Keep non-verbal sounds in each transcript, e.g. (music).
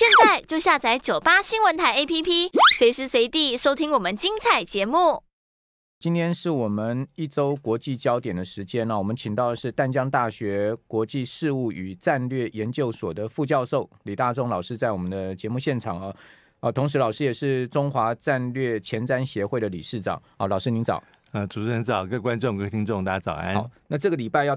现在就下载九八新闻台 APP，随时随地收听我们精彩节目。今天是我们一周国际焦点的时间了，我们请到的是淡江大学国际事务与战略研究所的副教授李大忠老师，在我们的节目现场啊啊，同时老师也是中华战略前瞻协会的理事长。好，老师您早。呃，主持人早，各位观众、各位听众，大家早安。好，那这个礼拜要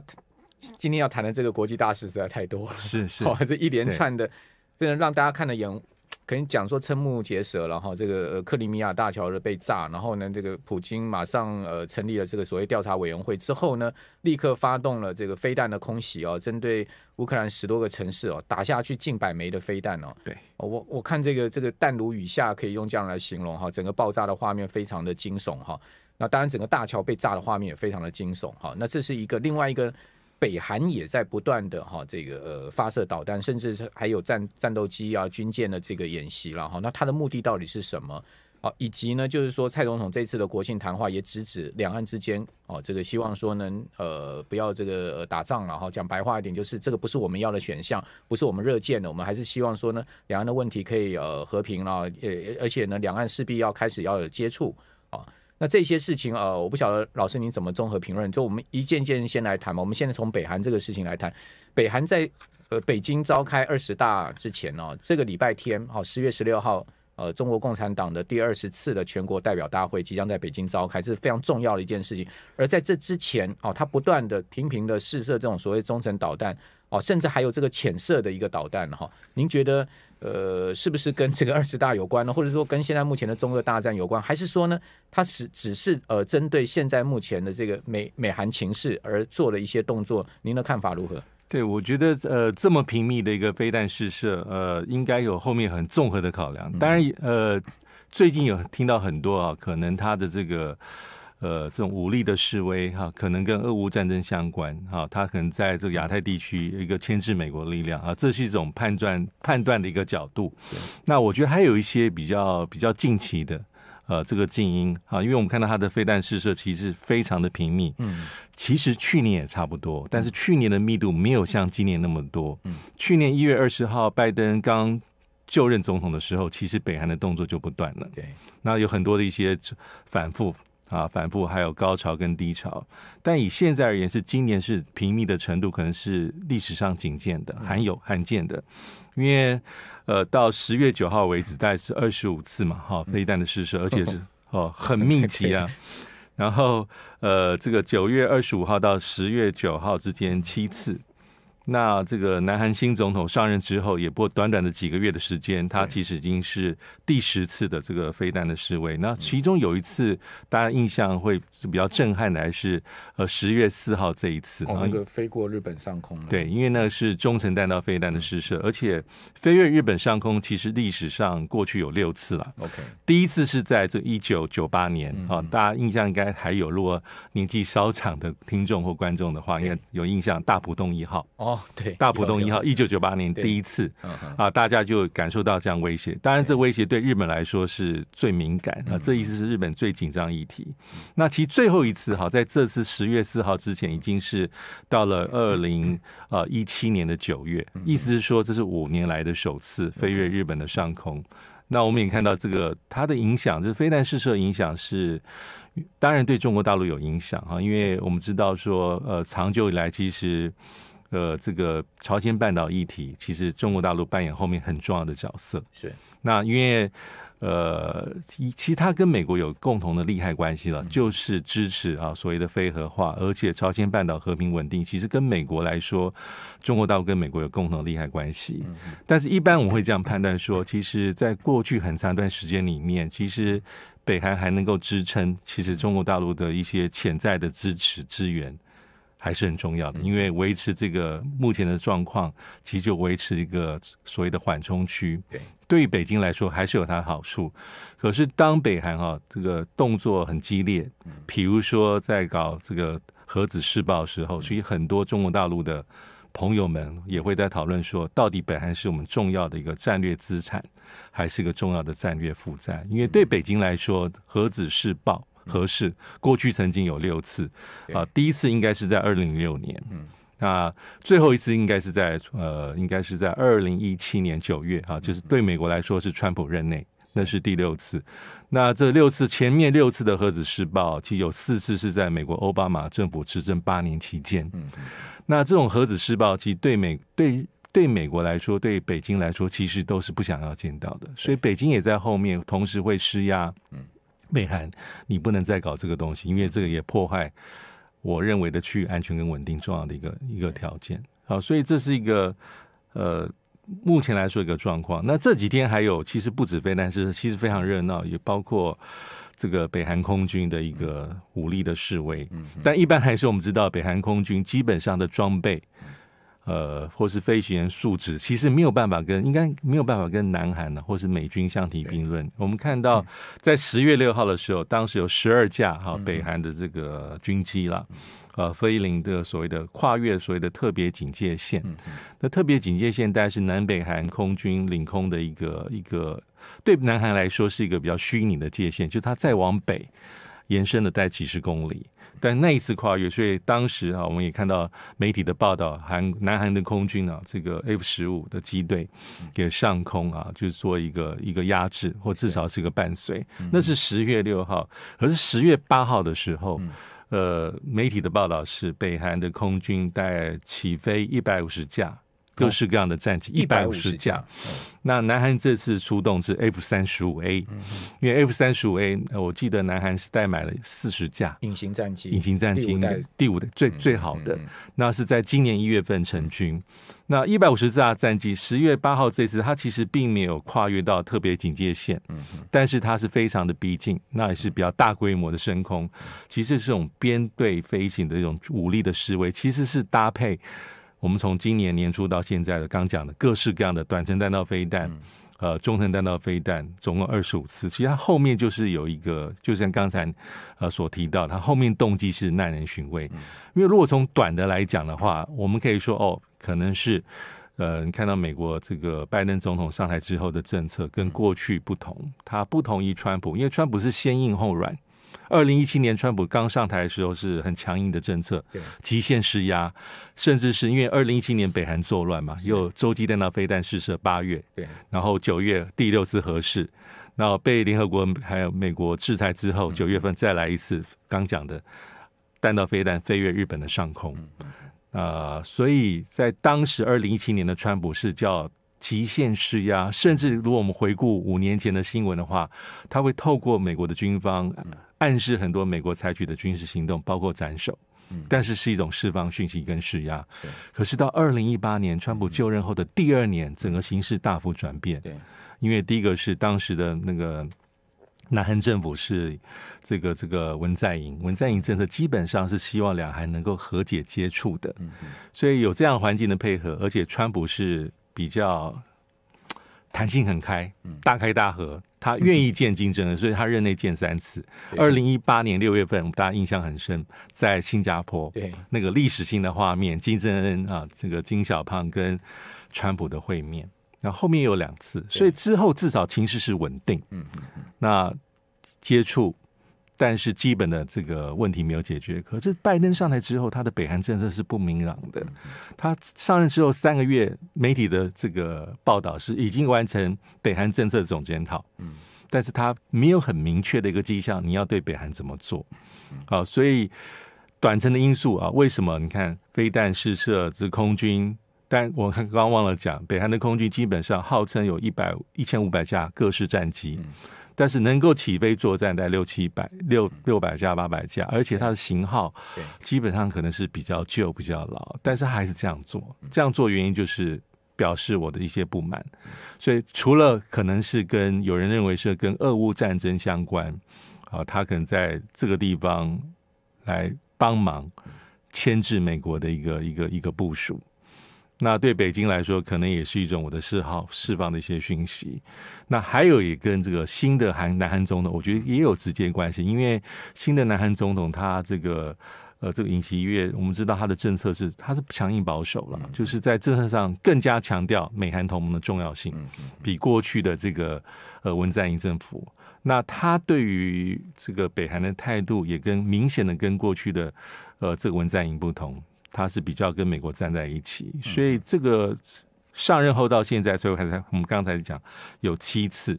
今天要谈的这个国际大事实在太多了，是是，(laughs) 这一连串的。真的让大家看的眼，(tsk) 可以讲说瞠目结舌了哈。这个克里米亚大桥的被炸，然后呢，这个普京马上呃成立了这个所谓调查委员会之后呢，立刻发动了这个飞弹的空袭哦，针对乌克兰十多个城市哦，打下去近百枚的飞弹哦。对，我我看这个这个弹如雨下，可以用这样来形容哈。整个爆炸的画面非常的惊悚哈。那当然，整个大桥被炸的画面也非常的惊悚哈。那这是一个另外一个。北韩也在不断的哈这个呃发射导弹，甚至是还有战战斗机啊军舰的这个演习了哈。那它的目的到底是什么？哦，以及呢，就是说蔡总统这次的国庆谈话也直指两岸之间哦，这个希望说能呃不要这个打仗了哈。讲白话一点就是这个不是我们要的选项，不是我们热见的，我们还是希望说呢两岸的问题可以呃和平了。呃，而且呢，两岸势必要开始要有接触啊。那这些事情呃，我不晓得老师您怎么综合评论。就我们一件件先来谈嘛。我们现在从北韩这个事情来谈。北韩在呃北京召开二十大之前呢，这个礼拜天，好十月十六号，呃中国共产党的第二十次的全国代表大会即将在北京召开，这是非常重要的一件事情。而在这之前，哦，他不断的频频的试射这种所谓中程导弹，哦，甚至还有这个浅射的一个导弹哈。您觉得？呃，是不是跟这个 (laughs) 二十大有关呢？或者说跟现在目前的中俄大战有关，还是说呢，它是只是呃针对现在目前的这个美美韩情势而做了一些动作？您的看法如何？对，我觉得呃这么频密的一个飞弹试射，呃，应该有后面很综合的考量。当然，呃，最近有听到很多啊，可能他的这个。呃，这种武力的示威哈，可能跟俄乌战争相关哈，他可能在这个亚太地区一个牵制美国力量啊，这是一种判断判断的一个角度。那我觉得还有一些比较比较近期的呃，这个静音啊，因为我们看到他的飞弹试射其实非常的频密，嗯，其实去年也差不多，但是去年的密度没有像今年那么多。嗯，去年一月二十号拜登刚就任总统的时候，其实北韩的动作就不断了，对，那有很多的一些反复。啊，反复还有高潮跟低潮，但以现在而言，是今年是频密的程度，可能是历史上仅见的，罕有罕见的，因为呃，到十月九号为止，大概是二十五次嘛，哈，飞弹的试射，而且是 (laughs) 哦很密集啊，然后呃，这个九月二十五号到十月九号之间七次。那这个南韩新总统上任之后，也不过短短的几个月的时间，他其实已经是第十次的这个飞弹的示威。那其中有一次，大家印象会是比较震撼的，还是呃十月四号这一次，那个飞过日本上空。对，因为那个是中程弹道飞弹的试射，而且飞越日本上空，其实历史上过去有六次了。OK，第一次是在这一九九八年啊，大家印象应该还有，如果年纪稍长的听众或观众的话，应该有印象大浦东一号。对，大浦东一号，一九九八年第一次啊，大家就感受到这样威胁。当然，这威胁对日本来说是最敏感啊，这意思是日本最紧张议题。那其实最后一次哈，在这次十月四号之前，已经是到了二零呃一七年的九月，意思是说这是五年来的首次飞越日本的上空。那我们也看到这个它的影响，就是飞弹试射影响是，当然对中国大陆有影响啊，因为我们知道说呃，长久以来其实。呃，这个朝鲜半岛议题，其实中国大陆扮演后面很重要的角色。是，那因为呃，其他跟美国有共同的利害关系了，就是支持啊所谓的非核化，而且朝鲜半岛和平稳定，其实跟美国来说，中国大陆跟美国有共同的利害关系。但是，一般我会这样判断说，其实，在过去很长一段时间里面，其实北韩还能够支撑，其实中国大陆的一些潜在的支持资源。还是很重要的，因为维持这个目前的状况，其实就维持一个所谓的缓冲区。对，于北京来说，还是有它好处。可是当北韩哈这个动作很激烈，比如说在搞这个核子试爆时候，所以很多中国大陆的朋友们也会在讨论说，到底北韩是我们重要的一个战略资产，还是一个重要的战略负债？因为对北京来说，核子试爆。合适，过去曾经有六次啊，第一次应该是在二零零六年，嗯，那最后一次应该是在呃，应该是在二零一七年九月啊，就是对美国来说是川普任内，那是第六次。那这六次前面六次的核子试爆，其实有四次是在美国奥巴马政府执政八年期间，嗯那这种核子试爆其实对美对对美国来说，对北京来说其实都是不想要见到的，所以北京也在后面同时会施压，嗯。北韩，你不能再搞这个东西，因为这个也破坏我认为的区域安全跟稳定重要的一个一个条件好，所以这是一个呃目前来说一个状况。那这几天还有，其实不止飞但是其实非常热闹，也包括这个北韩空军的一个武力的示威。但一般还是我们知道，北韩空军基本上的装备。呃，或是飞行员素质，其实没有办法跟应该没有办法跟南韩的或是美军相提并论。我们看到，在十月六号的时候，当时有十二架哈北韩的这个军机啦，呃，飞临的所谓的跨越所谓的特别警戒线。那特别警戒线，大概是南北韩空军领空的一个一个，对南韩来说是一个比较虚拟的界限，就它再往北延伸大带几十公里。但那一次跨越，所以当时啊，我们也看到媒体的报道，韩南韩的空军啊，这个 F 十五的机队给上空啊，就是做一个一个压制，或至少是一个伴随。那是十月六号，可是十月八号的时候，呃，媒体的报道是北韩的空军带起飞一百五十架。各式各样的战机一百五十架，那南韩这次出动是 F 三十五 A，因为 F 三十五 A，我记得南韩是代买了四十架隐形战机，隐形战机第五的最最好的，那是在今年一月份成军。那一百五十架战机，十月八号这次它其实并没有跨越到特别警戒线，嗯，但是它是非常的逼近，那也是比较大规模的升空。其实这种编队飞行的这种武力的示威，其实是搭配。我们从今年年初到现在的刚讲的各式各样的短程弹道飞弹，呃，中程弹道飞弹，总共二十五次。其实它后面就是有一个，就像刚才呃所提到，它后面动机是耐人寻味。因为如果从短的来讲的话，我们可以说哦，可能是呃，你看到美国这个拜登总统上台之后的政策跟过去不同，他不同意川普，因为川普是先硬后软。二零一七年，川普刚上台的时候是很强硬的政策，极限施压，甚至是因为二零一七年北韩作乱嘛，又洲际弹道飞弹试射八月，对，然后九月第六次核试，那被联合国还有美国制裁之后，九月份再来一次，刚讲的弹道飞弹飞越日本的上空，啊，所以在当时二零一七年的川普是叫极限施压，甚至如果我们回顾五年前的新闻的话，他会透过美国的军方。暗示很多美国采取的军事行动，包括斩首，但是是一种释放讯息跟施压。可是到二零一八年，川普就任后的第二年，整个形势大幅转变。对，因为第一个是当时的那个南韩政府是这个这个文在寅，文在寅政策基本上是希望两韩能够和解接触的，所以有这样环境的配合，而且川普是比较。弹性很开，大开大合，他愿意见金正恩，所以他任内见三次。二零一八年六月份，我们大家印象很深，在新加坡，对那个历史性的画面，金正恩啊，这个金小胖跟川普的会面。那后面有两次，所以之后至少情势是稳定。嗯嗯嗯，那接触。但是基本的这个问题没有解决。可是拜登上台之后，他的北韩政策是不明朗的。他上任之后三个月，媒体的这个报道是已经完成北韩政策总检讨。嗯，但是他没有很明确的一个迹象，你要对北韩怎么做？好，所以短程的因素啊，为什么？你看飞弹试射，这空军，但我刚刚忘了讲，北韩的空军基本上号称有一百一千五百架各式战机。但是能够起飞作战在六七百六六百架八百架，而且它的型号基本上可能是比较旧、比较老，但是还是这样做。这样做原因就是表示我的一些不满。所以除了可能是跟有人认为是跟俄乌战争相关，啊，他可能在这个地方来帮忙牵制美国的一个一个一个部署。那对北京来说，可能也是一种我的嗜好、释放的一些讯息。那还有也跟这个新的韩南韩总统，我觉得也有直接关系，因为新的南韩总统他这个呃这个尹锡悦，我们知道他的政策是他是强硬保守了，就是在政策上更加强调美韩同盟的重要性，比过去的这个呃文在寅政府，那他对于这个北韩的态度也跟明显的跟过去的呃这个文在寅不同。他是比较跟美国站在一起，所以这个上任后到现在，所以刚才我们刚才讲有七次，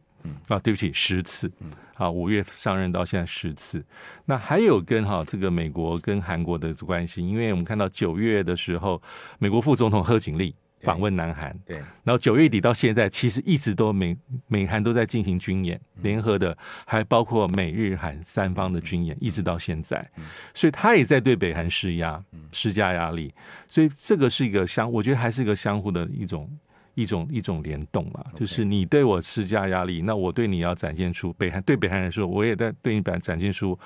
啊，对不起，十次，啊，五月上任到现在十次。那还有跟哈这个美国跟韩国的关系，因为我们看到九月的时候，美国副总统贺锦丽。访问南韩，对，然后九月底到现在，其实一直都美美韩都在进行军演，联合的还包括美日韩三方的军演，一直到现在，所以他也在对北韩施压，施加压力，所以这个是一个相，我觉得还是一个相互的一种一种一种联动啊，就是你对我施加压力，那我对你要展现出北韩对北韩来说，我也在对你展展现出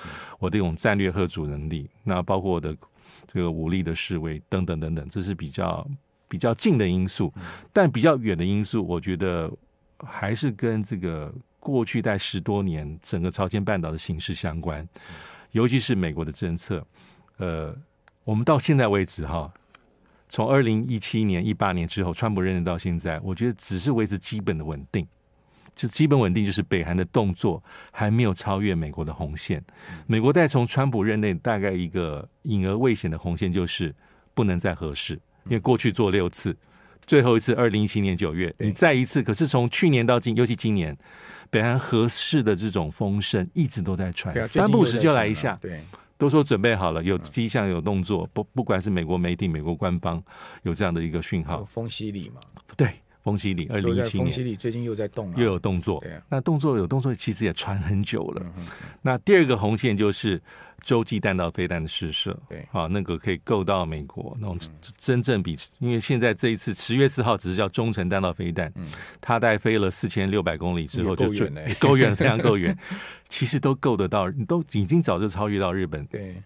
我的一种战略和主能力，那包括我的这个武力的示威等等等等，这是比较。比较近的因素，但比较远的因素，我觉得还是跟这个过去在十多年整个朝鲜半岛的形势相关，尤其是美国的政策。呃，我们到现在为止哈，从二零一七年一八年之后，川普任内到现在，我觉得只是维持基本的稳定，就基本稳定就是北韩的动作还没有超越美国的红线。美国在从川普任内大概一个隐而未显的红线就是不能再合适。因为过去做六次，最后一次二零一七年九月，你再一次，可是从去年到今，尤其今年，北韩合适的这种风声一直都在传，三不五时就来一下，对，都说准备好了，有迹象、有动作，不不管是美国媒体、美国官方有这样的一个讯号，风息力嘛，不对。风西里，二零一七年。风西里最近又在动，又有动作。对啊。那动作有动作，其实也传很久了。那第二个红线就是洲际弹道飞弹的试射，对啊，那个可以够到美国，那种真正比，因为现在这一次十月四号只是叫中程弹道飞弹，嗯，它带飞了四千六百公里之后就够远了，够远非常够远，(laughs) 其实都够得到，你都已经早就超越到日本，对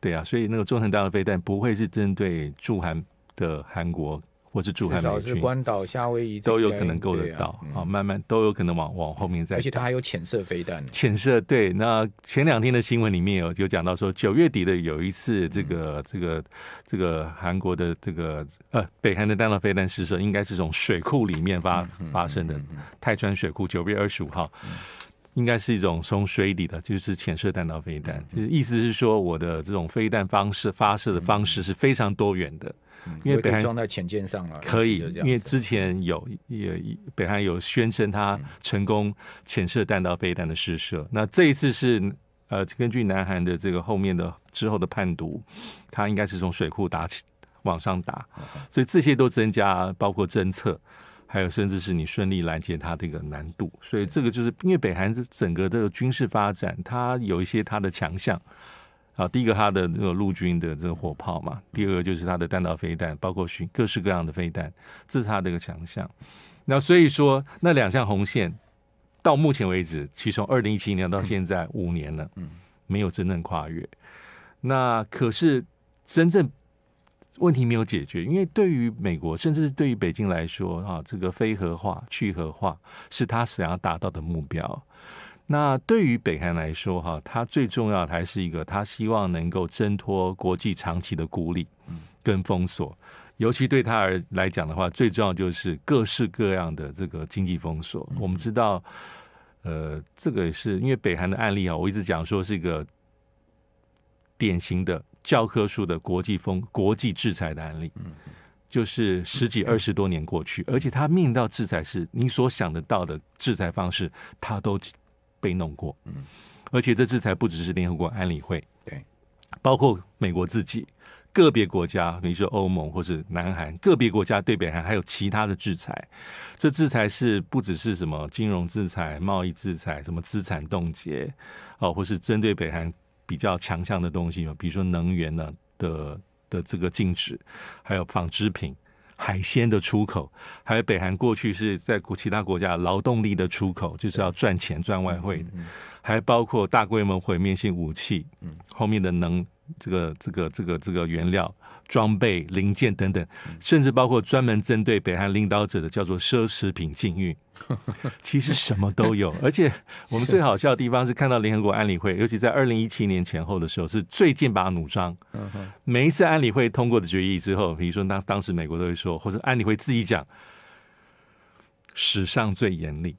对啊，所以那个中程弹道飞弹不会是针对驻韩的韩国。或是驻韩美军，关岛、夏威夷都有可能够得到。啊，慢慢都有可能往往后面再。而且它还有潜射飞弹。潜射对，那前两天的新闻里面有有讲到说，九月底的有一次这个这个这个韩国的这个呃北韩的弹道飞弹试射，应该是从水库里面发发生的，泰川水库九月二十五号。应该是一种从水底的，就是潜射弹道飞弹，就是意思是说，我的这种飞弹方式发射的方式是非常多元的，因为北韩装在潜舰上了，可以，因为之前有也北韩有宣称他成功潜射弹道飞弹的试射，那这一次是呃根据南韩的这个后面的之后的判读，他应该是从水库打起往上打，所以这些都增加包括侦测。还有，甚至是你顺利拦截它的一个难度，所以这个就是因为北韩这整个的军事发展，它有一些它的强项。啊，第一个它的那个陆军的这个火炮嘛，第二个就是它的弹道飞弹，包括巡各式各样的飞弹，这是它的一个强项。那所以说，那两项红线到目前为止，其实从二零一七年到现在五年了，嗯，没有真正跨越。那可是真正。问题没有解决，因为对于美国，甚至是对于北京来说，哈，这个非核化、去核化是他想要达到的目标。那对于北韩来说，哈，它最重要的还是一个，他希望能够挣脱国际长期的孤立跟封锁。尤其对他而来讲的话，最重要就是各式各样的这个经济封锁。我们知道，呃，这个也是因为北韩的案例啊，我一直讲说是一个典型的。教科书的国际风、国际制裁的案例，就是十几、二十多年过去，而且他命到制裁，是你所想得到的制裁方式，他都被弄过，而且这制裁不只是联合国安理会，对，包括美国自己，个别国家，比如说欧盟或者南韩，个别国家对北韩还有其他的制裁，这制裁是不只是什么金融制裁、贸易制裁，什么资产冻结，哦，或是针对北韩。比较强项的东西嘛，比如说能源呢的的这个禁止，还有纺织品、海鲜的出口，还有北韩过去是在国其他国家劳动力的出口，就是要赚钱赚外汇，还包括大规模毁灭性武器，后面的能这个这个这个这个原料。装备、零件等等，甚至包括专门针对北韩领导者的叫做奢侈品禁运，(laughs) 其实什么都有。而且 (laughs) 我们最好笑的地方是看到联合国安理会，尤其在二零一七年前后的时候是最剑拔弩张。每一次安理会通过的决议之后，比如说当当时美国都会说，或者安理会自己讲，史上最严厉。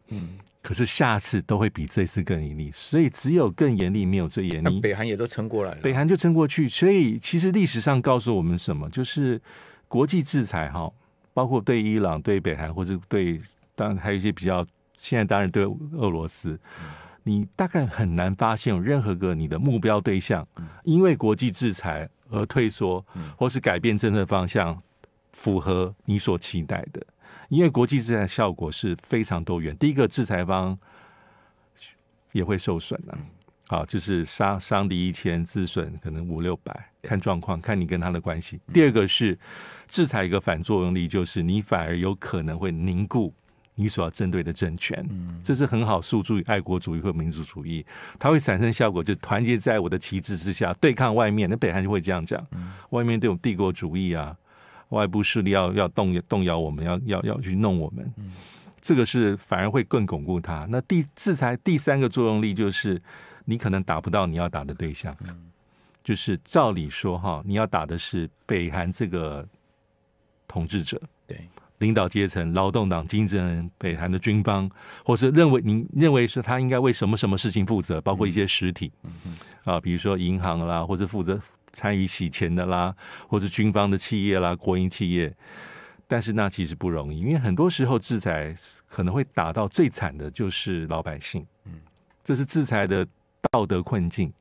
可是下次都会比这次更严厉，所以只有更严厉，没有最严厉。北韩也都撑过来了，北韩就撑过去。所以其实历史上告诉我们什么，就是国际制裁哈，包括对伊朗、对北韩，或者对当然还有一些比较现在当然对俄罗斯，你大概很难发现有任何个你的目标对象因为国际制裁而退缩，或是改变政策方向，符合你所期待的。因为国际制裁效果是非常多元。第一个，制裁方也会受损的。好，就是伤伤敌一千，自损可能五六百，看状况，看你跟他的关系。第二个是制裁一个反作用力，就是你反而有可能会凝固你所要针对的政权。嗯，这是很好诉诸于爱国主义和民族主义，它会产生效果，就团结在我的旗帜之下，对抗外面。那北韩就会这样讲，外面都有帝国主义啊。外部势力要要动摇动摇，我们要要要去弄我们，这个是反而会更巩固它。那第制裁第三个作用力就是，你可能打不到你要打的对象。就是照理说哈，你要打的是北韩这个统治者，对领导阶层、劳动党、金正恩、北韩的军方，或是认为你认为是他应该为什么什么事情负责，包括一些实体，啊，比如说银行啦，或者负责。参与洗钱的啦，或者军方的企业啦，国营企业，但是那其实不容易，因为很多时候制裁可能会打到最惨的就是老百姓。嗯，这是制裁的道德困境，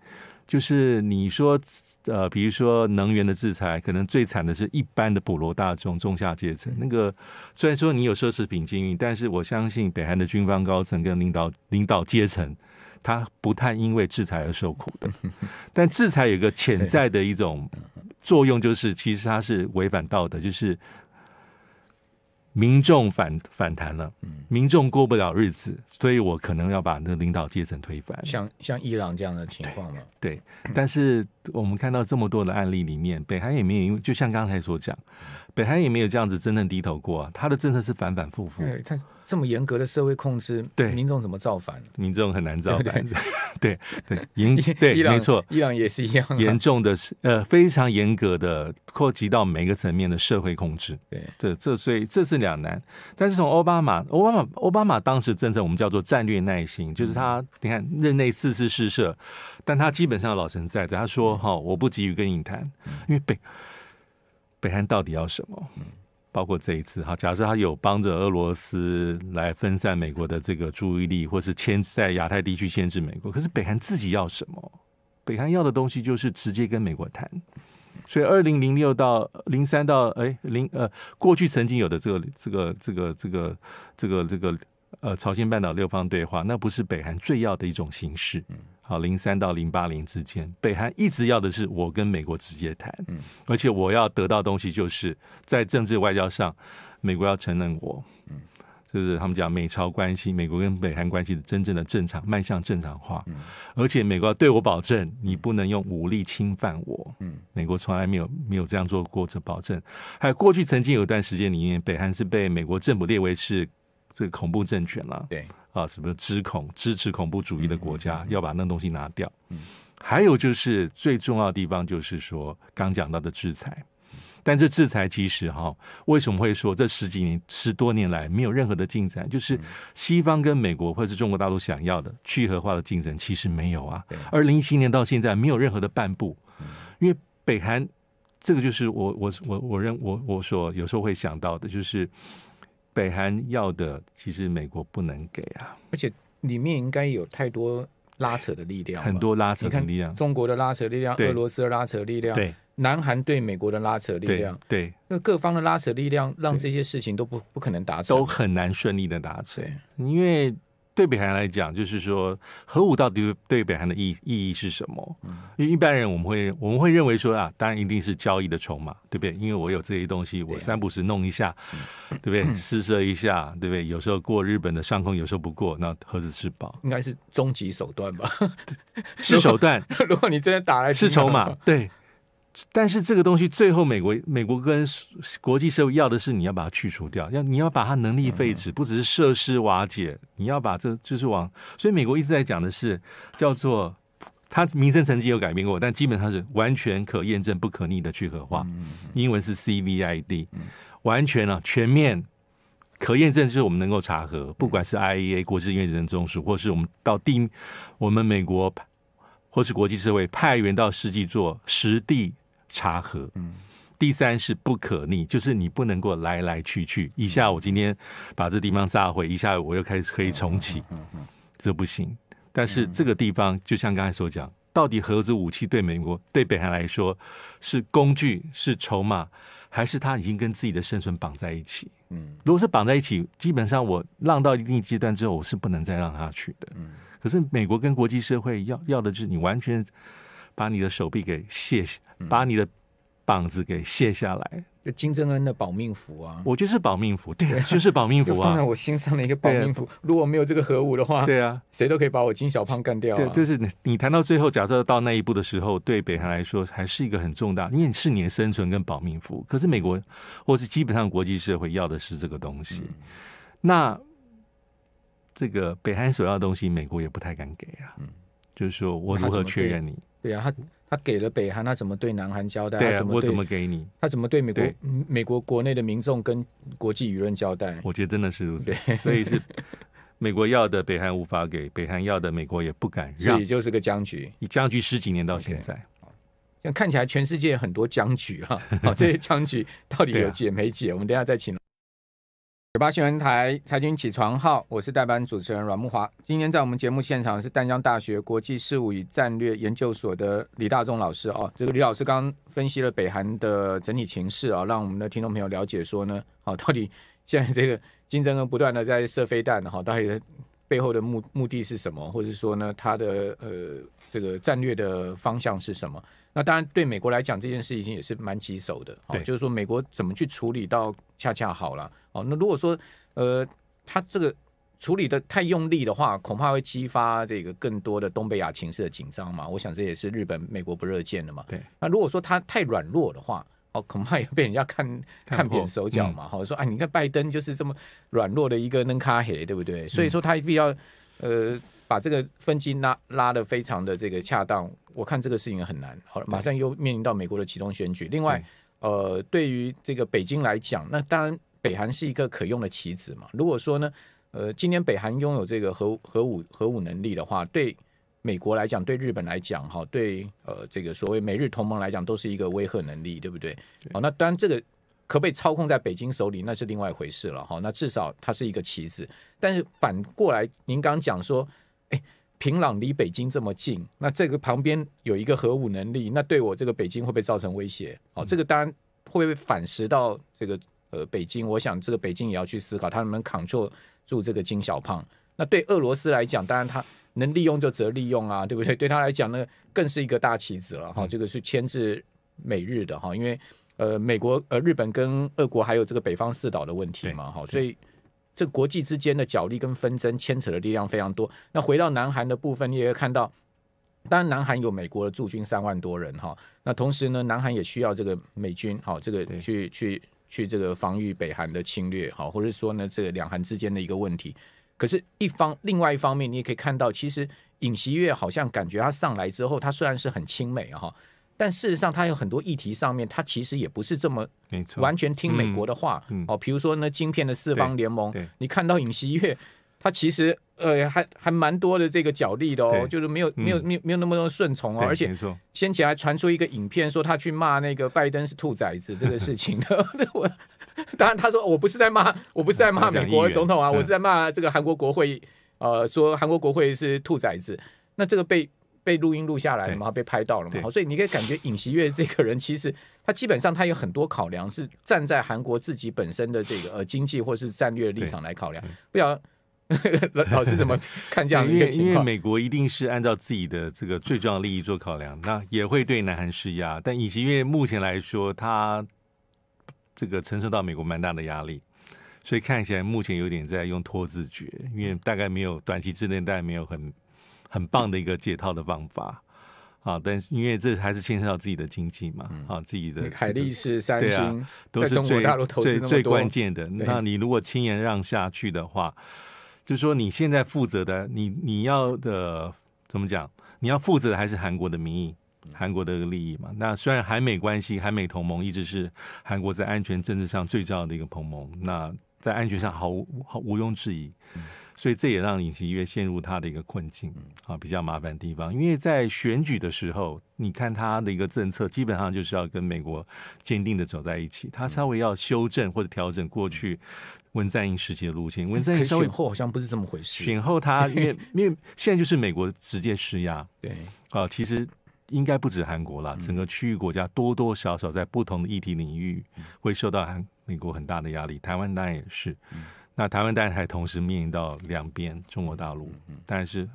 就是你说呃，比如说能源的制裁，可能最惨的是一般的普罗大众、中下阶层。那个虽然说你有奢侈品经营，但是我相信北韩的军方高层跟领导领导阶层。他不太因为制裁而受苦的，(laughs) 但制裁有个潜在的一种作用，就是其实它是违反道德，就是民众反反弹了，民众过不了日子，所以我可能要把那个领导阶层推翻，像像伊朗这样的情况了。对，但是我们看到这么多的案例里面，北韩也没有，因为就像刚才所讲。北韩也没有这样子真正低头过啊，他的政策是反反复复。对，他这么严格的社会控制，对民众怎么造反？民众很难造反。(laughs) 对对严对，没错，伊朗也是一样，严重的，呃，非常严格的，扩及到每个层面的社会控制。对，这这所以这是两难。但是从奥巴马，奥巴马，奥巴马当时政策，我们叫做战略耐心，就是他，你看任内四次试射，但他基本上老神在在，他说哈，我不急于跟你谈，因为北。北韩到底要什么？包括这一次哈，假设他有帮着俄罗斯来分散美国的这个注意力，或是牵在亚太地区牵制美国。可是北韩自己要什么？北韩要的东西就是直接跟美国谈。所以二零零六到零三到哎零呃，过去曾经有的这个这个这个这个这个这个呃朝鲜半岛六方对话，那不是北韩最要的一种形式。好，零三到零八零之间，北韩一直要的是我跟美国直接谈，嗯，而且我要得到东西就是，在政治外交上，美国要承认我，嗯，就是他们讲美朝关系，美国跟北韩关系的真正的正常迈向正常化，嗯，而且美国要对我保证，你不能用武力侵犯我，嗯，美国从来没有没有这样做过这保证，还有过去曾经有一段时间里面，北韩是被美国政府列为是这个恐怖政权了，对。啊，什么支恐支持恐怖主义的国家要把那东西拿掉？嗯，还有就是最重要的地方就是说刚讲到的制裁，但这制裁其实哈，为什么会说这十几年十多年来没有任何的进展？就是西方跟美国或者中国大陆想要的去核化的进程其实没有啊。二零一七年到现在没有任何的半步，因为北韩这个就是我我我我认我我所有时候会想到的就是。北韩要的其实美国不能给啊，而且里面应该有太多拉扯的力量，很多拉扯的力量，中国的拉扯力量，俄罗斯的拉扯力量，对，南韩对美国的拉扯力量，对，那各方的拉扯力量让这些事情都不不可能达成，都很难顺利的达成，因为。对北韩来讲，就是说核武到底对北韩的意意义是什么？因为一般人我们会我们会认为说啊，当然一定是交易的筹码，对不对？因为我有这些东西，我三不时弄一下，对不对？(clears throat) 试射一下，对不对？有时候过日本的上空，有时候不过，那盒子吃饱？应该是终极手段吧？(laughs) 是手段？如果你真的打来，是筹码？(laughs) 对。但是这个东西最后，美国美国跟国际社会要的是你要把它去除掉，要你要把它能力废止，不只是设施瓦解，你要把这就是往。所以美国一直在讲的是叫做，它名声成绩有改变过，但基本上是完全可验证、不可逆的去核化。英文是 CVID，完全啊全面可验证就是我们能够查核，不管是 IEA 国际原子能中署，或是我们到地我们美国或是国际社会派员到实际做实地。差和，嗯，第三是不可逆，就是你不能够来来去去，一下我今天把这地方炸毁，一下我又开始可以重启，嗯这不行。但是这个地方，就像刚才所讲，到底核子武器对美国对北韩来说是工具是筹码，还是它已经跟自己的生存绑在一起？嗯，如果是绑在一起，基本上我让到一定阶段之后，我是不能再让它去的。嗯，可是美国跟国际社会要要的就是你完全。把你的手臂给卸，下，把你的膀子给卸下来。金正恩的保命符啊，我觉得是保命符，对，就是保命符啊。我心上的一个保命符，如果没有这个核武的话，对啊，谁都可以把我金小胖干掉。对，就是你，谈到最后，假设到那一步的时候，对北韩来说还是一个很重大，因为是你的生存跟保命符。可是美国或者基本上国际社会要的是这个东西，那这个北韩所要的东西，美国也不太敢给啊。嗯，就是说我如何确认你？对啊，他他给了北韩，他怎么对南韩交代？对啊，我怎么给你？他怎么对美国美国国内的民众跟国际舆论交代？我觉得真的是如此，所以是美国要的北韩无法给，北韩要的美国也不敢让，所以就是个僵局，僵局十几年到现在，像看起来全世界很多僵局啊，(laughs) 这些僵局到底有解没解？我们等下再请。九八新闻台财经起床号，我是代班主持人阮木华。今天在我们节目现场是丹江大学国际事务与战略研究所的李大忠老师哦，这个李老师刚分析了北韩的整体情势啊，让我们的听众朋友了解说呢，哦，到底现在这个金正恩不断的在射飞弹哈，到底背后的目目的是什么，或者说呢，他的呃这个战略的方向是什么？那当然，对美国来讲，这件事情也是蛮棘手的。对，就是说，美国怎么去处理到恰恰好了。哦，那如果说呃，他这个处理的太用力的话，恐怕会激发这个更多的东北亚情势的紧张嘛。我想这也是日本、美国不热见的嘛。对。那如果说他太软弱的话，哦，恐怕也被人家看 (laughs) 看扁手脚嘛。哦，说啊，你看拜登就是这么软弱的一个嫩卡黑，对不对？所以说他一定要呃。把这个分机拉拉的非常的这个恰当，我看这个事情很难。好，马上又面临到美国的其中选举。另外，呃，对于这个北京来讲，那当然北韩是一个可用的棋子嘛。如果说呢，呃，今年北韩拥有这个核核武核武能力的话，对美国来讲，对日本来讲，哈，对呃这个所谓美日同盟来讲，都是一个威吓能力，对不对？好，那当然这个可被操控在北京手里，那是另外一回事了哈。那至少它是一个棋子。但是反过来，您刚讲说。哎，平壤离北京这么近，那这个旁边有一个核武能力，那对我这个北京会不会造成威胁？哦，这个当然会被反噬到这个呃北京。我想这个北京也要去思考，他能不能扛住住这个金小胖？那对俄罗斯来讲，当然他能利用就则利用啊，对不对？对他来讲呢，更是一个大棋子了哈。这个是牵制美日的哈，因为呃美国呃日本跟俄国还有这个北方四岛的问题嘛哈，所以。这国际之间的角力跟纷争牵扯的力量非常多。那回到南韩的部分，你也会看到，当然南韩有美国的驻军三万多人哈。那同时呢，南韩也需要这个美军好这个去去去这个防御北韩的侵略好，或者说呢这个两韩之间的一个问题。可是，一方另外一方面，你也可以看到，其实尹锡悦好像感觉他上来之后，他虽然是很亲美哈。但事实上，他有很多议题上面，他其实也不是这么完全听美国的话哦。比如说呢，晶片的四方联盟，你看到尹锡悦，他其实呃还还蛮多的这个角力的哦，就是没有没有没有没有那么多顺从哦。而且，先前还传出一个影片，说他去骂那个拜登是兔崽子这个事情的。(laughs) 我当然他说我不是在骂，我不是在骂美国总统啊，我是在骂这个韩国国会，呃，说韩国国会是兔崽子。那这个被。被录音录下来了嘛，被拍到了嘛，所以你可以感觉尹锡悦这个人其实他基本上他有很多考量，是站在韩国自己本身的这个呃经济或是战略立场来考量。不晓 (laughs) 老师怎么看这样一个情况？因为美国一定是按照自己的这个最重要利益做考量，那也会对南韩施压。但尹锡悦目前来说，他这个承受到美国蛮大的压力，所以看起来目前有点在用拖字诀，因为大概没有短期之内，大概没有很。很棒的一个解套的方法啊！但是因为这还是牵涉到自己的经济嘛，啊，自己的凯力是三星都是最大陆投资最的。那你如果轻言让下去的话，就说你现在负责的，你你要的怎么讲？你要负责的还是韩国的名义、韩国的利益嘛？那虽然韩美关系、韩美同盟一直是韩国在安全政治上最重要的一个同盟，那在安全上毫无、无毋庸置疑。所以这也让尹锡悦陷入他的一个困境，啊，比较麻烦的地方。因为在选举的时候，你看他的一个政策，基本上就是要跟美国坚定的走在一起。他稍微要修正或者调整过去文在寅时期的路线，文在寅选后好像不是这么回事。选后他 (laughs) 因为因为现在就是美国直接施压，对啊，其实应该不止韩国了，整个区域国家多多少少在不同的议题领域会受到韩美国很大的压力，台湾当然也是。那台湾当然还同时面临到两边，中国大陆。但是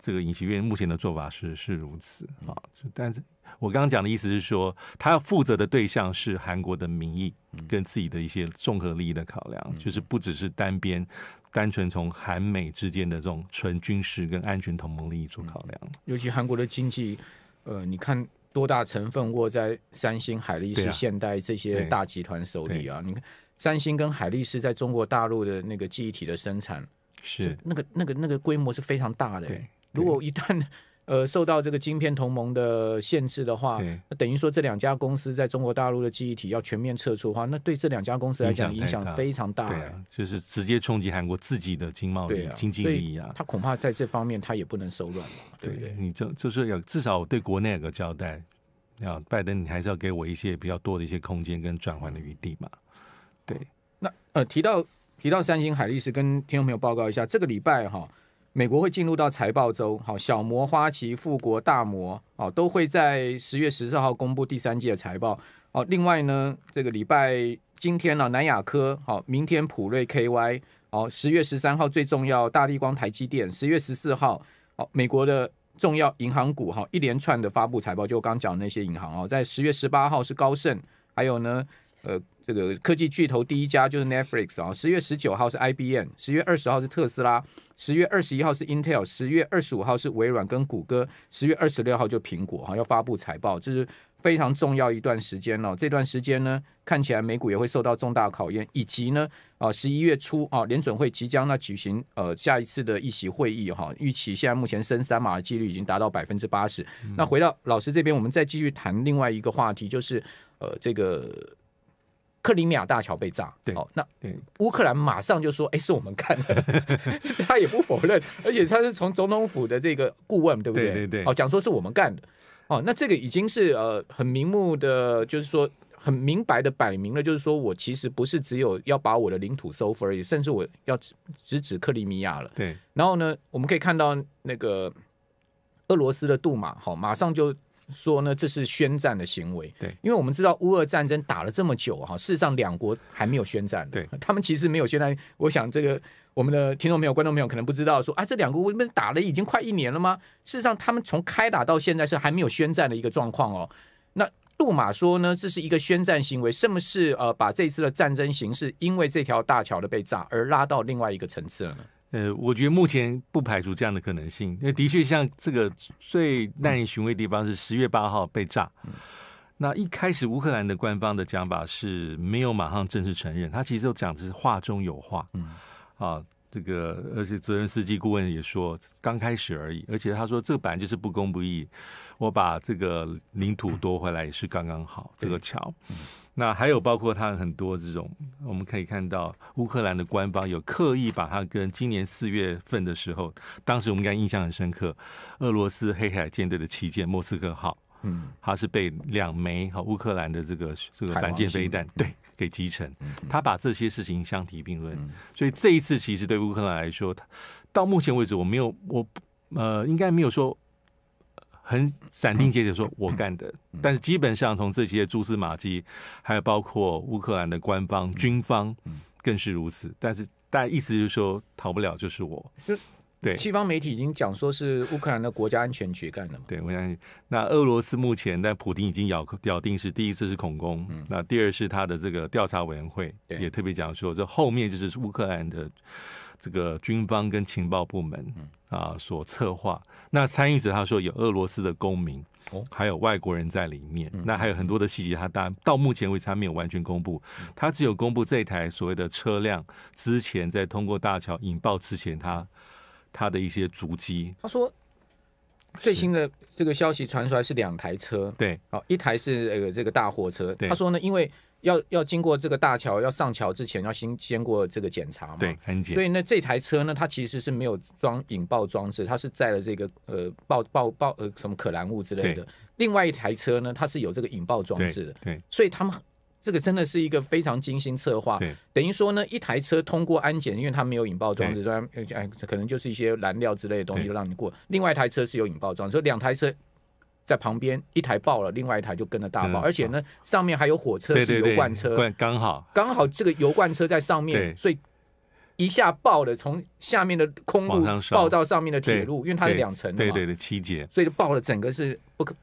这个尹锡悦目前的做法是是如此啊。但是我刚刚讲的意思是说，他负责的对象是韩国的民意跟自己的一些综合利益的考量，就是不只是单边，单纯从韩美之间的这种纯军事跟安全同盟利益做考量。尤其韩国的经济，呃，你看多大成分握在三星、海力士、现代这些大集团手里啊？你看。三星跟海力士在中国大陆的那个记忆体的生产是那个那个那个规模是非常大的。如果一旦 (laughs) 呃受到这个晶片同盟的限制的话，那等于说这两家公司在中国大陆的记忆体要全面撤出的话，那对这两家公司来讲影响非常大。对啊，就是直接冲击韩国自己的经贸利益、经济利益啊。他恐怕在这方面他也不能手软嘛。对，你就就是要至少对国内有个交代啊。拜登，你还是要给我一些比较多的一些空间跟转换的余地嘛。对，那呃，提到提到三星海力士，跟听众朋友报告一下，这个礼拜哈，美国会进入到财报周，好，小摩、花旗、富国、大摩啊，都会在十月十四号公布第三季的财报哦。另外呢，这个礼拜今天呢，南亚科好，明天普瑞 KY 好，十月十三号最重要，大力光、台积电，十月十四号，好，美国的重要银行股哈，一连串的发布财报，就我刚讲那些银行哦，在十月十八号是高盛，还有呢。呃，这个科技巨头第一家就是 Netflix 啊，十月十九号是 IBM，十月二十号是特斯拉，十月二十一号是 Intel，十月二十五号是微软跟谷歌，十月二十六号就苹果哈要发布财报，这是非常重要一段时间了。这段时间呢，看起来美股也会受到重大考验，以及呢啊十一月初啊联准会即将那举行呃下一次的议席会议哈，预期现在目前升三码的几率已经达到百分之八十。那回到老师这边，我们再继续谈另外一个话题，就是呃这个。克里米亚大桥被炸，对，哦，那乌克兰马上就说：“哎，是我们干的。(laughs) ”他也不否认，(laughs) 而且他是从总统府的这个顾问，对不对？对对对，哦，讲说是我们干的，哦，那这个已经是呃很明目的，就是说很明白的摆明了，就是说我其实不是只有要把我的领土收复而已，甚至我要直直指克里米亚了。对，然后呢，我们可以看到那个俄罗斯的杜马，好，马上就。说呢，这是宣战的行为。对，因为我们知道乌俄战争打了这么久哈，事实上两国还没有宣战对，他们其实没有宣战。我想这个我们的听众朋友、观众朋友可能不知道，说啊，这两个乌俄打了已经快一年了吗？事实上，他们从开打到现在是还没有宣战的一个状况哦。那杜马说呢，这是一个宣战行为，是不是呃，把这次的战争形势因为这条大桥的被炸而拉到另外一个层次了呢？呃，我觉得目前不排除这样的可能性，因为的确像这个最耐人寻味的地方是十月八号被炸。那一开始乌克兰的官方的讲法是没有马上正式承认，他其实都讲的是话中有话。嗯，啊，这个而且责任司机顾问也说刚开始而已，而且他说这个本来就是不公不义，我把这个领土夺回来也是刚刚好，这个桥。那还有包括他很多这种，我们可以看到乌克兰的官方有刻意把它跟今年四月份的时候，当时我们应该印象很深刻，俄罗斯黑海舰队的旗舰莫斯科号，嗯，它是被两枚和乌克兰的这个这个反舰飞弹对给击沉，他把这些事情相提并论，所以这一次其实对乌克兰来说，到目前为止我没有我呃应该没有说。很斩钉截铁说，我干的。但是基本上从这些蛛丝马迹，还有包括乌克兰的官方军方，更是如此。但是，但意思就是说，逃不了就是我。对，西方媒体已经讲说是乌克兰的国家安全局干的嘛。对，我相信。那俄罗斯目前，但普京已经咬咬定是第一次是恐攻，那第二是他的这个调查委员会也特别讲说，这后面就是乌克兰的。这个军方跟情报部门啊所策划，那参与者他说有俄罗斯的公民，还有外国人在里面，那还有很多的细节，他当然到目前为止他没有完全公布，他只有公布这一台所谓的车辆之前在通过大桥引爆之前，他他的一些足迹。他说最新的这个消息传出来是两台车，对，好，一台是呃这个大货车，他说呢，因为。要要经过这个大桥，要上桥之前要先先过这个检查嘛？对，很简。所以那这台车呢，它其实是没有装引爆装置，它是载了这个呃爆爆爆呃什么可燃物之类的。另外一台车呢，它是有这个引爆装置的。对。所以他们这个真的是一个非常精心策划，等于说呢，一台车通过安检，因为它没有引爆装置，专哎可能就是一些燃料之类的东西让你过。另外一台车是有引爆装置，所以两台车。在旁边一台爆了，另外一台就跟着大爆，而且呢，上面还有火车是油罐车，刚好刚好这个油罐车在上面，所以一下爆了，从下面的空路爆到上面的铁路，因为它是两层的，对对七节，所以爆了整个是。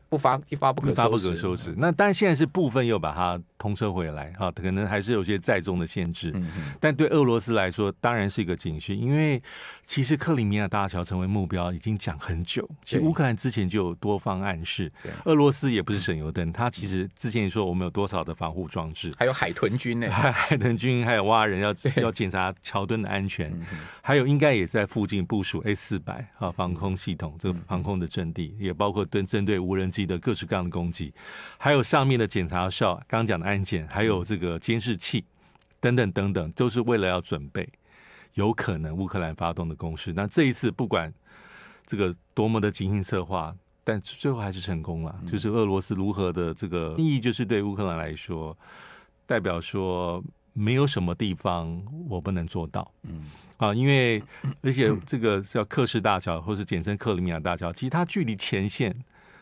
不发一发不可一发不可收拾。那当然现在是部分又把它通车回来啊，可能还是有些载重的限制。但对俄罗斯来说当然是一个警讯，因为其实克里米亚大桥成为目标已经讲很久。其实乌克兰之前就有多方暗示，俄罗斯也不是省油灯。他其实之前说我们有多少的防护装置，还有海豚军呢？(laughs) 海豚军还有挖人要 (laughs) 要检查桥墩的安全，还有应该也在附近部署 A 四百啊防空系统，这个防空的阵地也包括对针对。无人机的各式各样的攻击，还有上面的检查哨，刚讲的安检，还有这个监视器等等等等，都是为了要准备有可能乌克兰发动的攻势。那这一次不管这个多么的精心策划，但最后还是成功了。就是俄罗斯如何的这个意义，就是对乌克兰来说，代表说没有什么地方我不能做到。嗯，啊，因为 (coughs) 而且 (coughs) 这个叫克什大桥，或是简称克里米亚大桥，其实它距离前线。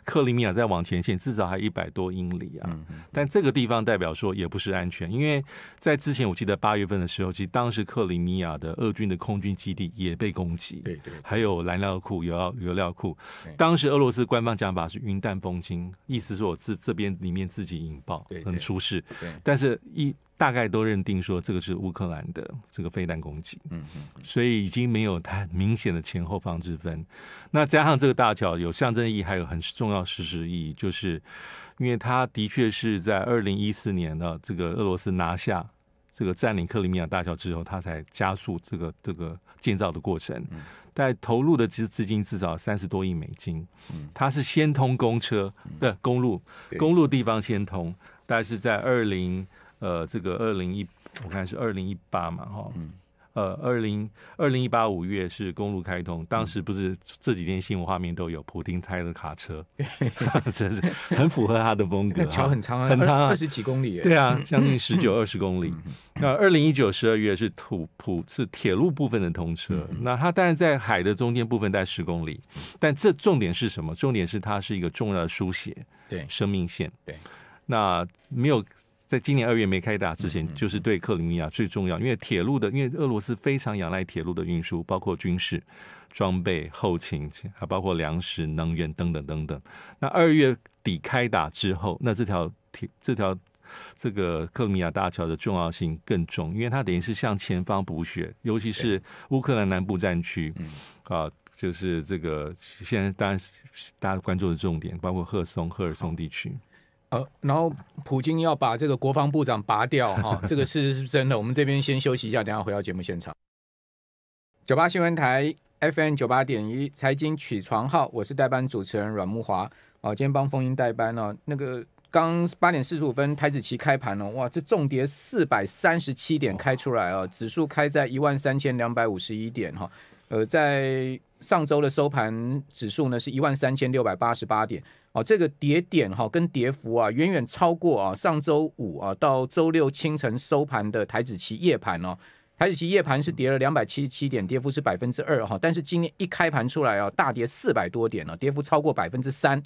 克里米亚在往前线至少还一百多英里啊，但这个地方代表说也不是安全，因为在之前我记得八月份的时候，其实当时克里米亚的俄军的空军基地也被攻击，对对，还有燃料库、油油料库，当时俄罗斯官方讲法是云淡风轻，意思是我自这边里面自己引爆，很出事。但是一。大概都认定说这个是乌克兰的这个飞弹攻击，嗯嗯，所以已经没有太明显的前后方之分。那加上这个大桥有象征意义，还有很重要事实意义，就是因为它的确是在二零一四年的这个俄罗斯拿下这个占领克里米亚大桥之后，它才加速这个这个建造的过程。嗯，但投入的资资金至少三十多亿美金。嗯，它是先通公车，对公路，公路地方先通，但是在二零。呃，这个二零一我看是二零一八嘛，哈，呃，二零二零一八五月是公路开通，当时不是这几天新闻画面都有普丁开的卡车，(laughs) 真是很符合他的风格。桥很长啊，很长啊，二十几公里，对啊，(laughs) 将近十九二十公里。那二零一九十二月是土普是铁路部分的通车，那它当然在海的中间部分带十公里，但这重点是什么？重点是它是一个重要的书写，对，生命线，对，那没有。在今年二月没开打之前，就是对克里米亚最重要，因为铁路的，因为俄罗斯非常仰赖铁路的运输，包括军事装备、后勤，还包括粮食、能源等等等等。那二月底开打之后，那这条铁这条这个克里米亚大桥的重要性更重，因为它等于是向前方补血，尤其是乌克兰南部战区啊，就是这个现在当然大家关注的重点，包括赫松、赫尔松地区。呃，然后普京要把这个国防部长拔掉哈，(laughs) 这个事是真的。我们这边先休息一下，等下回到节目现场。九八新闻台 FM 九八点一财经起床号，我是代班主持人阮木华啊，今天帮风英代班呢。那个刚八点四十五分，台子期开盘了，哇，这重跌四百三十七点开出来啊，指数开在一万三千两百五十一点哈。呃，在。上周的收盘指数呢，是一万三千六百八十八点。哦，这个跌点哈，跟跌幅啊，远远超过啊上周五啊到周六清晨收盘的台子期夜盘哦。台子期夜盘是跌了两百七十七点，跌幅是百分之二哈。但是今天一开盘出来啊，大跌四百多点呢，跌幅超过百分之三。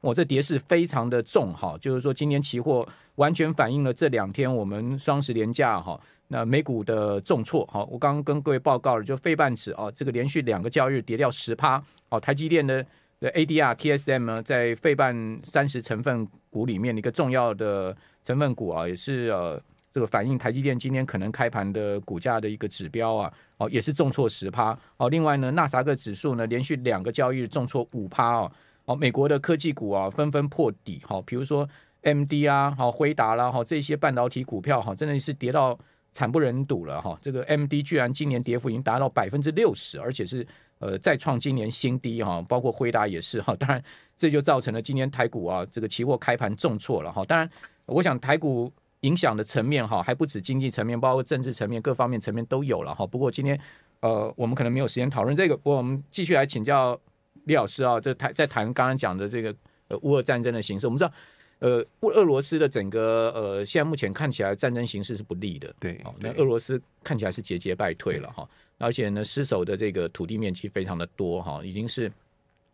我这跌势非常的重哈，就是说今天期货完全反映了这两天我们双十连假哈。那美股的重挫，好，我刚刚跟各位报告了，就费半指啊，这个连续两个交易日跌掉十趴，哦，台积电的的 ADR TSM 呢，在费半三十成分股里面的一个重要的成分股啊，也是呃，这个反映台积电今天可能开盘的股价的一个指标啊，哦，也是重挫十趴，哦，另外呢，纳斯克指数呢，连续两个交易日重挫五趴哦，哦，美国的科技股啊，纷纷破底，好，比如说 MD 啊，好，辉达啦，好，这些半导体股票哈，真的是跌到。惨不忍睹了哈，这个 MD 居然今年跌幅已经达到百分之六十，而且是呃再创今年新低哈，包括辉达也是哈，当然这就造成了今天台股啊这个期货开盘重挫了哈，当然我想台股影响的层面哈还不止经济层面，包括政治层面各方面层面都有了哈，不过今天呃我们可能没有时间讨论这个，我们继续来请教李老师啊，这谈在谈刚刚讲的这个呃乌俄战争的形势，我们知道。呃，俄俄罗斯的整个呃，现在目前看起来战争形势是不利的，对，那俄罗斯看起来是节节败退了哈，而且呢失守的这个土地面积非常的多哈，已经是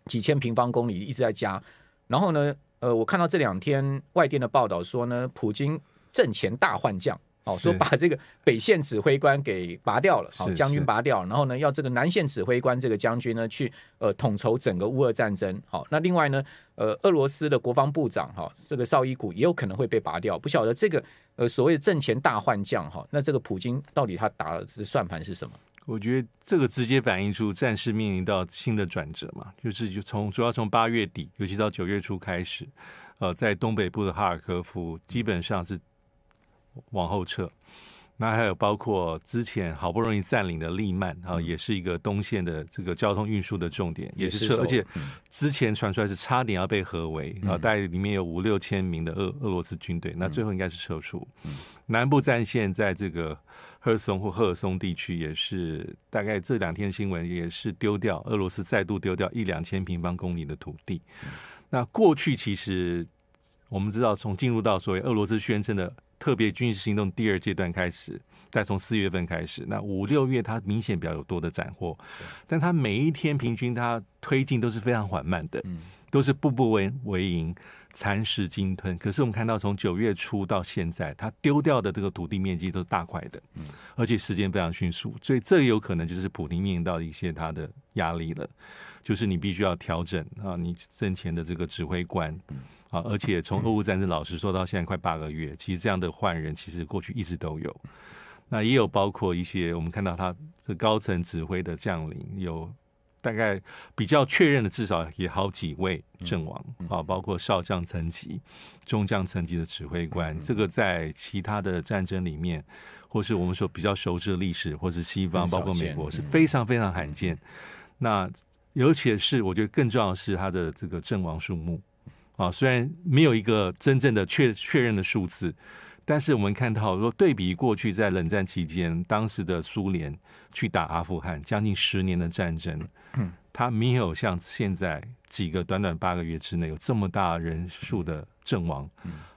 几千平方公里一直在加，然后呢，呃，我看到这两天外电的报道说呢，普京阵前大换将。好，说把这个北线指挥官给拔掉了，好，将军拔掉，然后呢，要这个南线指挥官这个将军呢去呃统筹整个乌俄战争。好，那另外呢，呃，俄罗斯的国防部长哈，这个绍伊古也有可能会被拔掉，不晓得这个呃所谓的阵前大换将哈，那这个普京到底他打的算盘是什么？我觉得这个直接反映出战事面临到新的转折嘛，就是就从主要从八月底，尤其到九月初开始，呃，在东北部的哈尔科夫基本上是。往后撤，那还有包括之前好不容易占领的利曼啊，也是一个东线的这个交通运输的重点，也是撤。而且之前传出来是差点要被合围啊，大概里面有五六千名的俄俄罗斯军队。那最后应该是撤出。南部战线在这个赫尔松或赫尔松地区，也是大概这两天新闻也是丢掉，俄罗斯再度丢掉一两千平方公里的土地。那过去其实我们知道，从进入到所谓俄罗斯宣称的。特别军事行动第二阶段开始，再从四月份开始，那五六月它明显比较有多的斩获，但它每一天平均它推进都是非常缓慢的，都是步步为为营，蚕食鲸吞。可是我们看到，从九月初到现在，它丢掉的这个土地面积都是大块的，而且时间非常迅速，所以这有可能就是普京面临到一些他的压力了，就是你必须要调整啊，你挣钱的这个指挥官。啊，而且从俄乌战争老实说到现在快八个月，其实这样的换人其实过去一直都有。那也有包括一些我们看到他的高层指挥的将领，有大概比较确认的至少也好几位阵亡啊，包括少将层级、中将层级的指挥官。这个在其他的战争里面，或是我们所比较熟知的历史，或是西方包括美国是非常非常罕见。那尤其是我觉得更重要的是他的这个阵亡数目。啊，虽然没有一个真正的确确认的数字，但是我们看到说，对比过去在冷战期间当时的苏联去打阿富汗将近十年的战争，嗯，他没有像现在几个短短八个月之内有这么大人数的阵亡，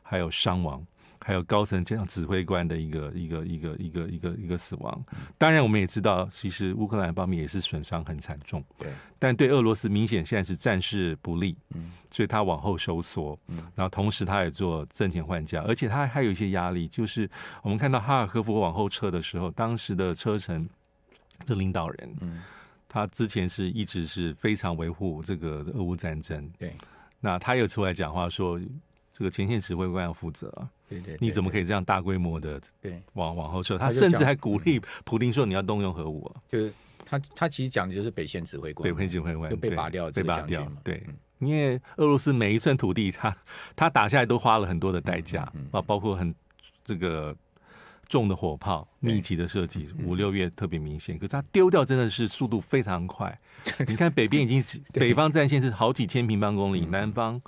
还有伤亡。还有高层这样指挥官的一个一个一个一个一个一个死亡，当然我们也知道，其实乌克兰方面也是损伤很惨重。对，但对俄罗斯明显现在是战事不利，嗯，所以他往后收缩，嗯，然后同时他也做挣前换将，而且他还有一些压力，就是我们看到哈尔科夫往后撤的时候，当时的车臣的领导人，嗯，他之前是一直是非常维护这个俄乌战争，对，那他又出来讲话说，这个前线指挥官要负责。对对，你怎么可以这样大规模的对往往后撤？他甚至还鼓励普丁说你要动用核武。就是他他其实讲的就是北线指挥官，北线指挥官被拔掉，被拔掉对，因为俄罗斯每一寸土地，他他打下来都花了很多的代价啊，包括很这个重的火炮、密集的射击，五六月特别明显。可是他丢掉真的是速度非常快。(laughs) 你看北边已经北方战线是好几千平方公里，南方。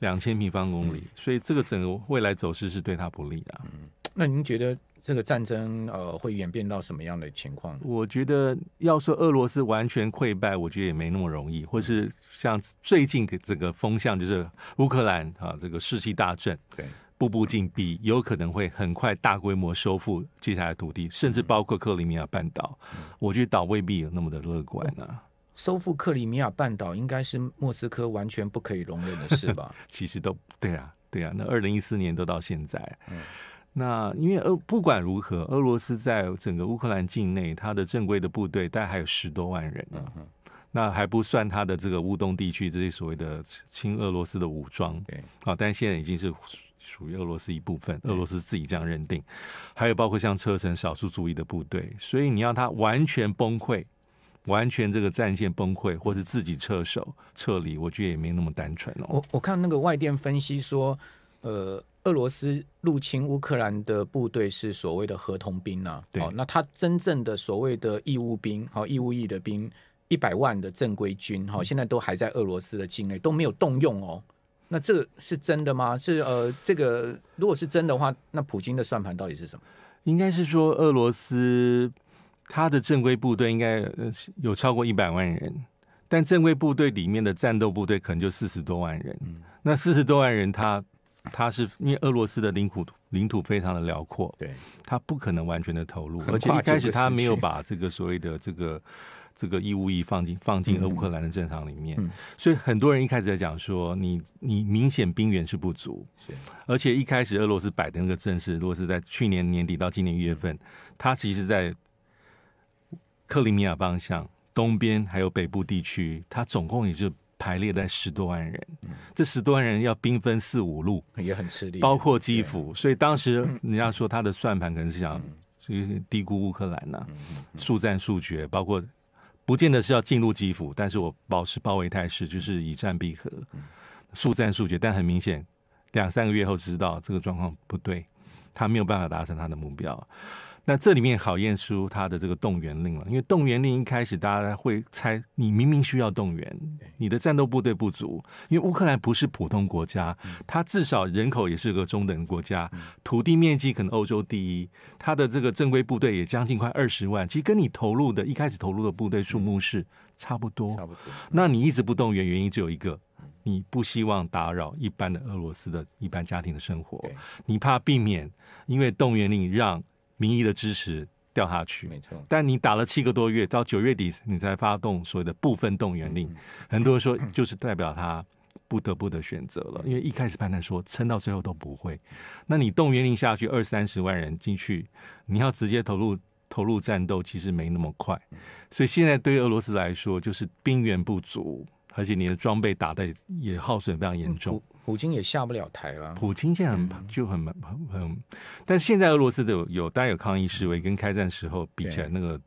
两千平方公里，所以这个整个未来走势是对他不利的。嗯，那您觉得这个战争呃会演变到什么样的情况？我觉得要说俄罗斯完全溃败，我觉得也没那么容易。或是像最近的这个风向，就是乌克兰啊，这个士气大振，对，步步进逼，有可能会很快大规模收复接下来土地，甚至包括克里米亚半岛。我觉得倒未必有那么的乐观呢。收复克里米亚半岛应该是莫斯科完全不可以容忍的事吧？(laughs) 其实都对啊，对啊。那二零一四年都到现在，嗯，那因为俄不管如何，俄罗斯在整个乌克兰境内，他的正规的部队大概还有十多万人啊，嗯那还不算他的这个乌东地区这些所谓的亲俄罗斯的武装，对，好，但现在已经是属于俄罗斯一部分，俄罗斯自己这样认定。还有包括像车臣少数主义的部队，所以你要他完全崩溃。完全这个战线崩溃，或是自己撤手撤离，我觉得也没那么单纯哦。我我看那个外电分析说，呃，俄罗斯入侵乌克兰的部队是所谓的合同兵呐。对。哦，那他真正的所谓的义务兵，好义务役的兵，一百万的正规军，好现在都还在俄罗斯的境内都没有动用哦。那这是真的吗？是呃，这个如果是真的话，那普京的算盘到底是什么？应该是说俄罗斯。他的正规部队应该有超过一百万人，但正规部队里面的战斗部队可能就四十多万人。嗯，那四十多万人，他他是因为俄罗斯的领土领土非常的辽阔，对，他不可能完全的投入，而且一开始他没有把这个所谓的这个这个义务役放进放进乌克兰的战场里面，所以很多人一开始在讲说，你你明显兵源是不足，而且一开始俄罗斯摆的那个阵势，如果是在去年年底到今年一月份，他其实，在克里米亚方向、东边还有北部地区，它总共也就排列在十多万人。嗯，这十多万人要兵分四五路，也很吃力。包括基辅，所以当时人家说他的算盘可能是想低估乌克兰呢，速战速决。包括不见得是要进入基辅，但是我保持包围态势，就是以战必和，速战速决。但很明显，两三个月后知道这个状况不对，他没有办法达成他的目标。那这里面考验出他的这个动员令了，因为动员令一开始大家会猜，你明明需要动员，你的战斗部队不足，因为乌克兰不是普通国家，它至少人口也是个中等国家，土地面积可能欧洲第一，它的这个正规部队也将近快二十万，其实跟你投入的一开始投入的部队数目是差不多。差不多。那你一直不动员，原因只有一个，你不希望打扰一般的俄罗斯的一般家庭的生活，你怕避免因为动员令让。民意的支持掉下去，没错。但你打了七个多月，到九月底你才发动所谓的部分动员令，很多人说就是代表他不得不的选择了，因为一开始判断说撑到最后都不会。那你动员令下去二三十万人进去，你要直接投入投入战斗，其实没那么快。所以现在对于俄罗斯来说，就是兵源不足，而且你的装备打的也耗损非常严重。普京也下不了台了。普京现在很就很很很，但现在俄罗斯有有当然有抗议示威，跟开战时候比起来，那个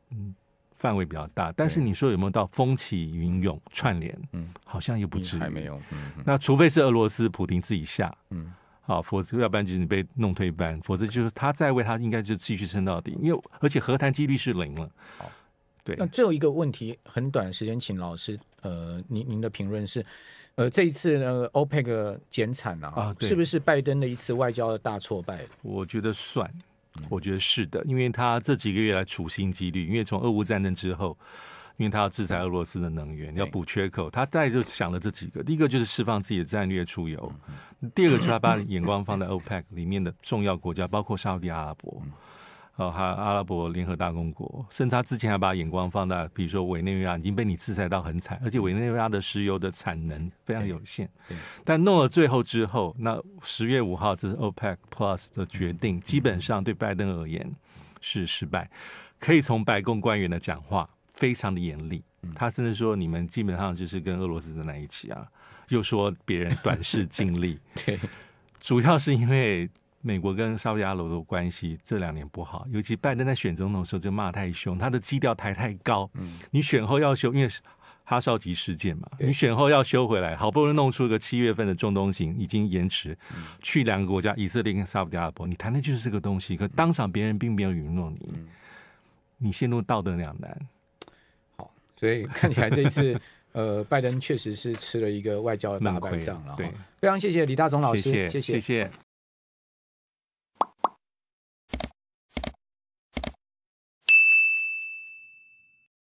范围比较大。但是你说有没有到风起云涌串联？好像又不至于。还没有。那除非是俄罗斯普京自己下，嗯，好，否则要不然就是你被弄退班，否则就是他在位，他应该就继续撑到底。因为而且和谈几率是零了。好，对。那最后一个问题，很短时间，请老师，呃，您您的评论是？呃，这一次呢，欧佩克减产啊，是不是拜登的一次外交的大挫败？我觉得算，我觉得是的，因为他这几个月来处心积虑，因为从俄乌战争之后，因为他要制裁俄罗斯的能源，要补缺口，他大概就想了这几个：，第一个就是释放自己的战略出游，第二个是他把眼光放在欧 e c 里面的重要国家，包括沙特阿拉伯。哦，还阿拉伯联合大公国，甚至他之前还把眼光放大，比如说委内瑞拉已经被你制裁到很惨，而且委内瑞拉的石油的产能非常有限。对。但弄了最后之后，那十月五号这是 OPEC Plus 的决定，基本上对拜登而言是失败。可以从白宫官员的讲话非常的严厉，他甚至说你们基本上就是跟俄罗斯站在一起啊，又说别人短视 (laughs) 尽力。对。主要是因为。美国跟沙特阿拉伯的关系这两年不好，尤其拜登在选总统时候就骂太凶，他的基调抬太高。嗯，你选后要修，因为哈少吉事件嘛，你选后要修回来，好不容易弄出个七月份的中东行，已经延迟，去两个国家，以色列跟沙特阿拉伯，你谈的就是个东西，可当场别人并没有允诺你，你陷入道德两难。好，所以看起来这次 (laughs) 呃，拜登确实是吃了一个外交大亏仗了。对，非常谢谢李大总老师，谢谢谢谢。